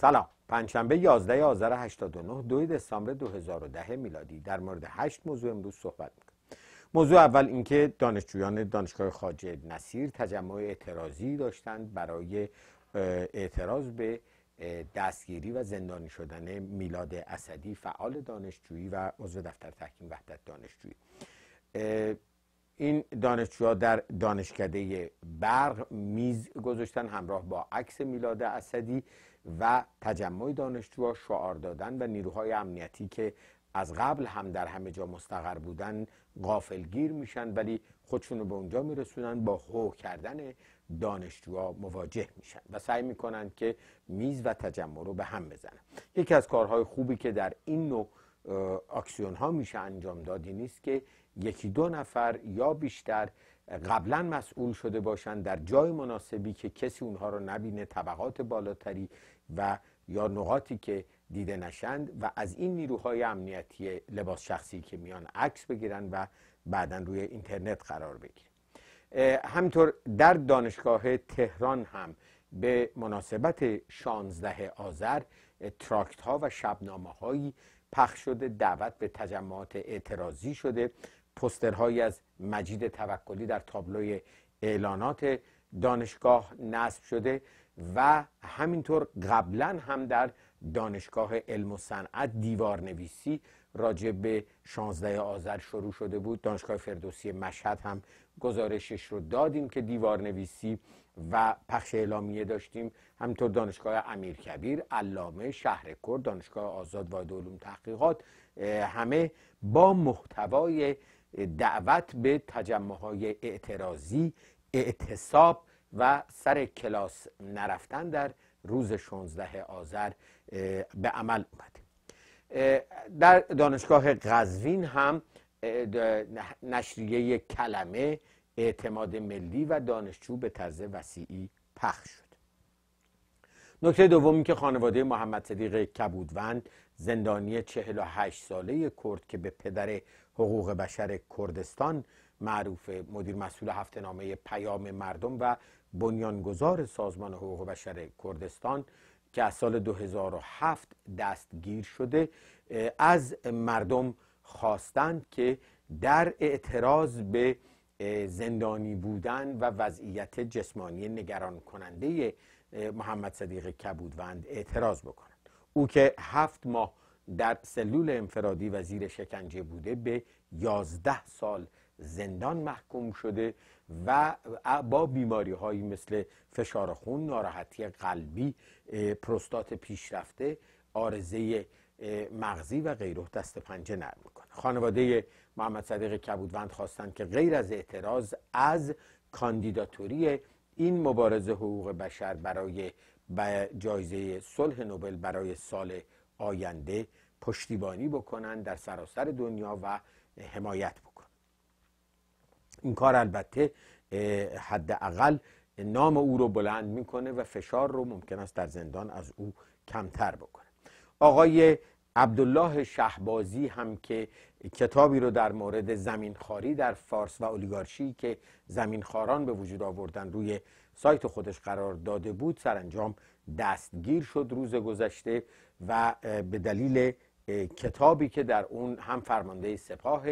سلام پنجشنبه 11 آذر 89 2 دسامبر 2010 میلادی در مورد هشت موضوع امروز صحبت میکنم موضوع اول اینکه دانشجویان دانشگاه خاجه نصیر تجمع اعتراضی داشتند برای اعتراض به دستگیری و زندانی شدن میلاد اسدی فعال دانشجویی و عضو دفتر تحکیم وحدت دانشجویی این دانشجوها در دانشکده برق میز گذاشتن همراه با عکس میلاد اسدی و تجمع دانشجوها شعار دادن و نیروهای امنیتی که از قبل هم در همه جا مستقر بودن غافلگیر میشن ولی خودشون رو به اونجا میرسونن با هو کردن دانشجوها مواجه میشن و سعی میکنن که میز و تجمع رو به هم بزنن یکی از کارهای خوبی که در این نوع اکسیون ها میشه انجام دادی نیست که یکی دو نفر یا بیشتر قبلا مسئول شده باشند در جای مناسبی که کسی اونها رو نبینه طبقات بالاتری و یا نقاطی که دیده نشند و از این نیروهای امنیتی لباس شخصی که میان عکس بگیرن و بعدا روی اینترنت قرار بگیرن همینطور در دانشگاه تهران هم به مناسبت 16 آذر تراکت ها و شبنامه هایی پخش شده دعوت به تجمعات اعتراضی شده پسترهایی از مجید توکلی در تابلوی اعلانات دانشگاه نصب شده و همینطور قبلا هم در دانشگاه علم و صنعت دیوار نویسی راجع به 16 آذر شروع شده بود دانشگاه فردوسی مشهد هم گزارشش رو دادیم که دیوار نویسی و پخش اعلامیه داشتیم همینطور دانشگاه امیرکبیر علامه کرد، دانشگاه آزاد و علوم تحقیقات همه با محتوای دعوت به های اعتراضی اعتصاب و سر کلاس نرفتن در روز 16 آذر به عمل اومد در دانشگاه قزوین هم نشریه کلمه اعتماد ملی و دانشجو به طرز وسیعی پخش شد نکته دومی که خانواده محمد صدیق کبودوند زندانی 48 ساله کرد که به پدر حقوق بشر کردستان معروف مدیر مسئول هفته نامه پیام مردم و بنیانگذار سازمان حقوق بشر کردستان که از سال 2007 دستگیر شده از مردم خواستند که در اعتراض به زندانی بودن و وضعیت جسمانی نگران کننده محمد صدیق کبودوند اعتراض بکنند او که هفت ماه در سلول انفرادی و زیر شکنجه بوده به یازده سال زندان محکوم شده و با بیماری هایی مثل فشار خون، ناراحتی قلبی، پروستات پیشرفته، آرزه مغزی و غیره دست پنجه نرم میکنه خانواده محمد صدیق کبودوند خواستند که غیر از اعتراض از کاندیداتوری این مبارزه حقوق بشر برای جایزه صلح نوبل برای سال آینده پشتیبانی بکنن در سراسر دنیا و حمایت بکنن این کار البته حداقل نام او رو بلند میکنه و فشار رو ممکن است در زندان از او کمتر بکنه آقای عبدالله شهبازی هم که کتابی رو در مورد زمینخواری در فارس و اولیگارشی که زمینخواران به وجود آوردن روی سایت خودش قرار داده بود سرانجام دستگیر شد روز گذشته و به دلیل کتابی که در اون هم فرمانده سپاه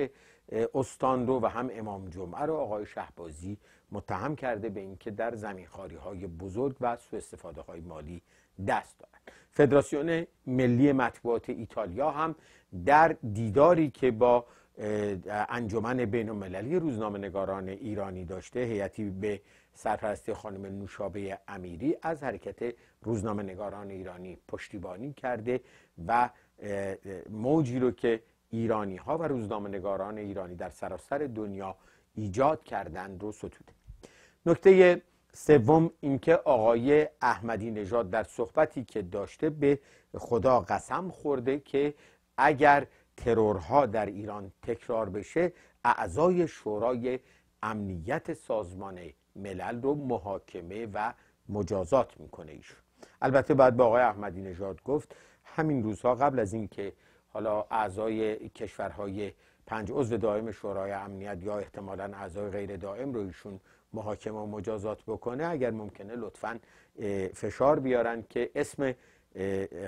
استان رو و هم امام جمعه رو آقای شهبازی متهم کرده به اینکه در زمین خاری های بزرگ و سوء استفاده های مالی دست دارد فدراسیون ملی مطبوعات ایتالیا هم در دیداری که با انجمن بین المللی روزنامه نگاران ایرانی داشته هیئتی به سرپرستی خانم نوشابه امیری از حرکت روزنامه نگاران ایرانی پشتیبانی کرده و موجی رو که ایرانی ها و روزنامه نگاران ایرانی در سراسر دنیا ایجاد کردند رو ستوده نکته سوم اینکه آقای احمدی نژاد در صحبتی که داشته به خدا قسم خورده که اگر ترورها در ایران تکرار بشه اعضای شورای امنیت سازمان ملل رو محاکمه و مجازات میکنه ایشون البته بعد به آقای احمدی نژاد گفت همین روزها قبل از اینکه حالا اعضای کشورهای پنج عضو دائم شورای امنیت یا احتمالا اعضای غیر دائم رو ایشون محاکمه و مجازات بکنه اگر ممکنه لطفا فشار بیارن که اسم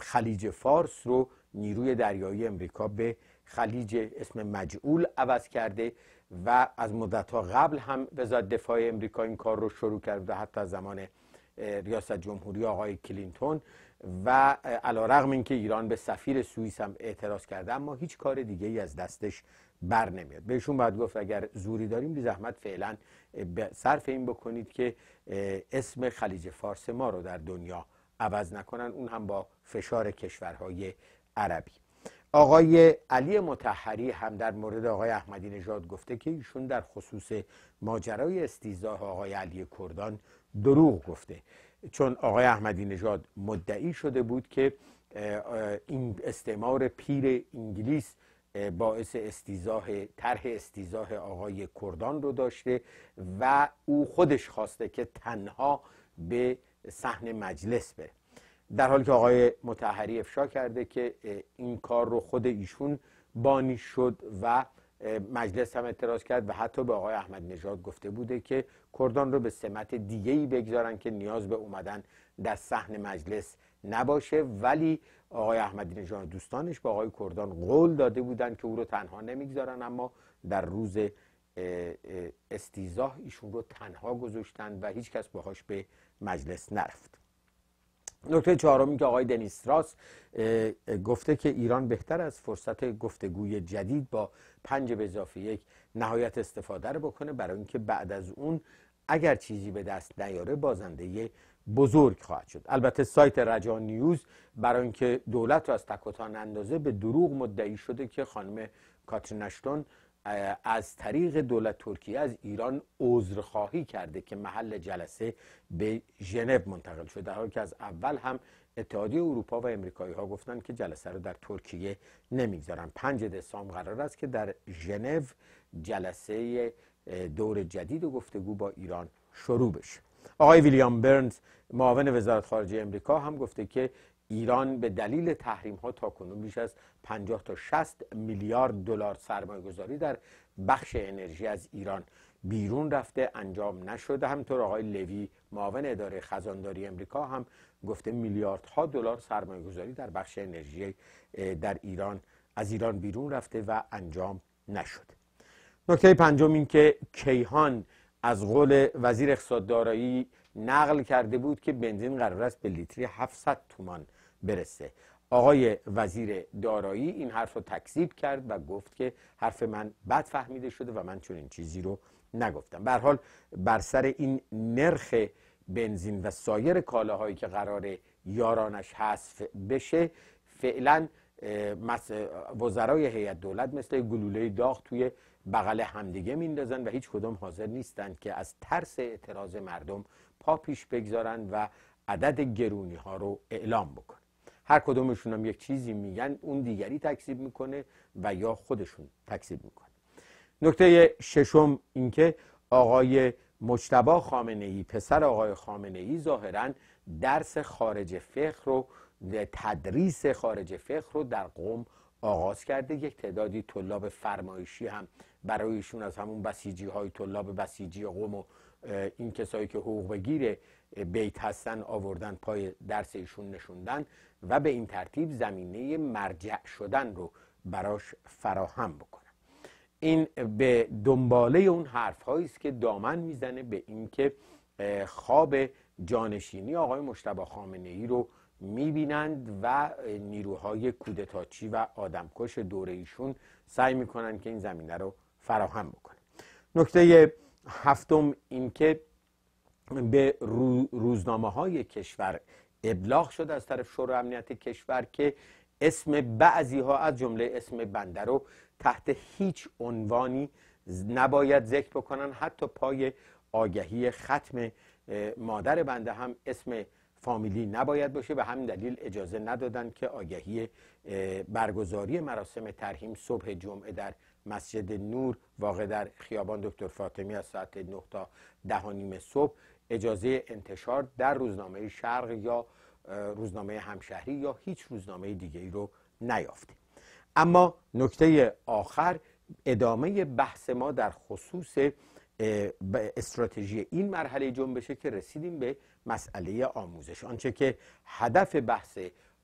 خلیج فارس رو نیروی دریایی امریکا به خلیج اسم مجعول عوض کرده و از مدت ها قبل هم وزارت دفاع امریکا این کار رو شروع کرده حتی زمان ریاست جمهوری آقای کلینتون و علا رغم اینکه ایران به سفیر سوئیس هم اعتراض کرده اما هیچ کار دیگه ای از دستش بر نمیاد بهشون باید گفت اگر زوری داریم بی زحمت فعلا صرف این بکنید که اسم خلیج فارس ما رو در دنیا عوض نکنن اون هم با فشار کشورهای عربی آقای علی متحری هم در مورد آقای احمدی نژاد گفته که ایشون در خصوص ماجرای استیزاه آقای علی کردان دروغ گفته چون آقای احمدی نژاد مدعی شده بود که این استعمار پیر انگلیس باعث استیزاه طرح استیزاه آقای کردان رو داشته و او خودش خواسته که تنها به سحن مجلس بره در حالی که آقای متحری افشا کرده که این کار رو خود ایشون بانی شد و مجلس هم اعتراض کرد و حتی به آقای احمد نژاد گفته بوده که کردان رو به سمت دیگه ای بگذارن که نیاز به اومدن در صحن مجلس نباشه ولی آقای احمد نژاد دوستانش با آقای کردان قول داده بودند که او رو تنها نمیگذارن اما در روز استیزاه ایشون رو تنها گذاشتن و هیچکس باهاش به مجلس نرفت نکته چهارمی که آقای دنیستراس گفته که ایران بهتر از فرصت گفتگوی جدید با پنج به اضافه یک نهایت استفاده رو بکنه برای اینکه بعد از اون اگر چیزی به دست نیاره بازنده بزرگ خواهد شد البته سایت رجا نیوز برای اینکه دولت را از تکوتان اندازه به دروغ مدعی شده که خانم کاترین از طریق دولت ترکیه از ایران عذرخواهی کرده که محل جلسه به ژنو منتقل شده در حالی که از اول هم اتحادیه اروپا و امریکایی ها گفتن که جلسه رو در ترکیه نمیگذارن پنج دسامبر قرار است که در ژنو جلسه دور جدید و گفتگو با ایران شروع بشه آقای ویلیام برنز معاون وزارت خارجه امریکا هم گفته که ایران به دلیل تحریم ها تا کنون بیش از 50 تا 60 میلیارد دلار سرمایه گذاری در بخش انرژی از ایران بیرون رفته انجام نشده همطور آقای لوی معاون اداره خزانداری امریکا هم گفته میلیاردها دلار سرمایه گذاری در بخش انرژی در ایران از ایران بیرون رفته و انجام نشده نکته پنجم این که کیهان از قول وزیر اقتصاد دارایی نقل کرده بود که بنزین قرار است به لیتری 700 تومان برسه آقای وزیر دارایی این حرف رو تکذیب کرد و گفت که حرف من بد فهمیده شده و من چون این چیزی رو نگفتم به حال بر سر این نرخ بنزین و سایر کالاهایی که قرار یارانش حذف بشه فعلا وزرای هیئت دولت مثل گلوله داغ توی بغل همدیگه میندازن و هیچ کدوم حاضر نیستند که از ترس اعتراض مردم پا پیش بگذارن و عدد گرونی ها رو اعلام بکنن هر کدومشون هم یک چیزی میگن اون دیگری تکذیب میکنه و یا خودشون تکذیب میکنه نکته ششم اینکه آقای مجتبا خامنه ای پسر آقای خامنه ای ظاهرا درس خارج فقه رو تدریس خارج فقه رو در قوم آغاز کرده یک تعدادی طلاب فرمایشی هم برایشون از همون بسیجی های طلاب بسیجی قوم و این کسایی که حقوق بگیر بیت هستن آوردن پای درس ایشون نشوندن و به این ترتیب زمینه مرجع شدن رو براش فراهم بکنن این به دنباله اون حرف است که دامن میزنه به اینکه خواب جانشینی آقای مشتبه خامنه ای رو میبینند و نیروهای کودتاچی و آدمکش دوره ایشون سعی میکنند که این زمینه رو فراهم بکنه نکته هفتم اینکه به روزنامه های کشور ابلاغ شد از طرف شورای امنیت کشور که اسم بعضی ها از جمله اسم بنده رو تحت هیچ عنوانی نباید ذکر بکنن حتی پای آگهی ختم مادر بنده هم اسم فامیلی نباید باشه به همین دلیل اجازه ندادن که آگهی برگزاری مراسم ترحیم صبح جمعه در مسجد نور واقع در خیابان دکتر فاطمی از ساعت 9 تا 10 نیم صبح اجازه انتشار در روزنامه شرق یا روزنامه همشهری یا هیچ روزنامه دیگری رو نیافته اما نکته آخر ادامه بحث ما در خصوص استراتژی این مرحله جنبشه که رسیدیم به مسئله آموزش آنچه که هدف بحث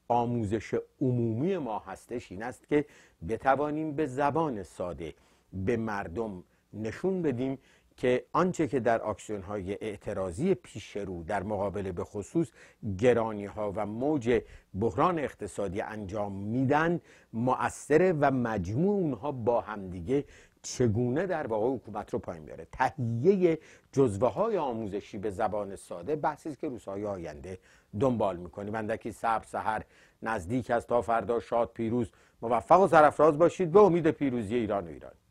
آموزش عمومی ما هستش این است که بتوانیم به زبان ساده به مردم نشون بدیم که آنچه که در آکسیون های اعتراضی پیش رو در مقابل به خصوص گرانی ها و موج بحران اقتصادی انجام میدن مؤثره و مجموع اونها با همدیگه چگونه در واقع حکومت رو پایین بیاره تهیه جزوه های آموزشی به زبان ساده بحثی است که روزهای آینده دنبال میکنیم اندکی صبر سهر نزدیک است تا فردا شاد پیروز موفق و سرفراز باشید به امید پیروزی ایران و ایران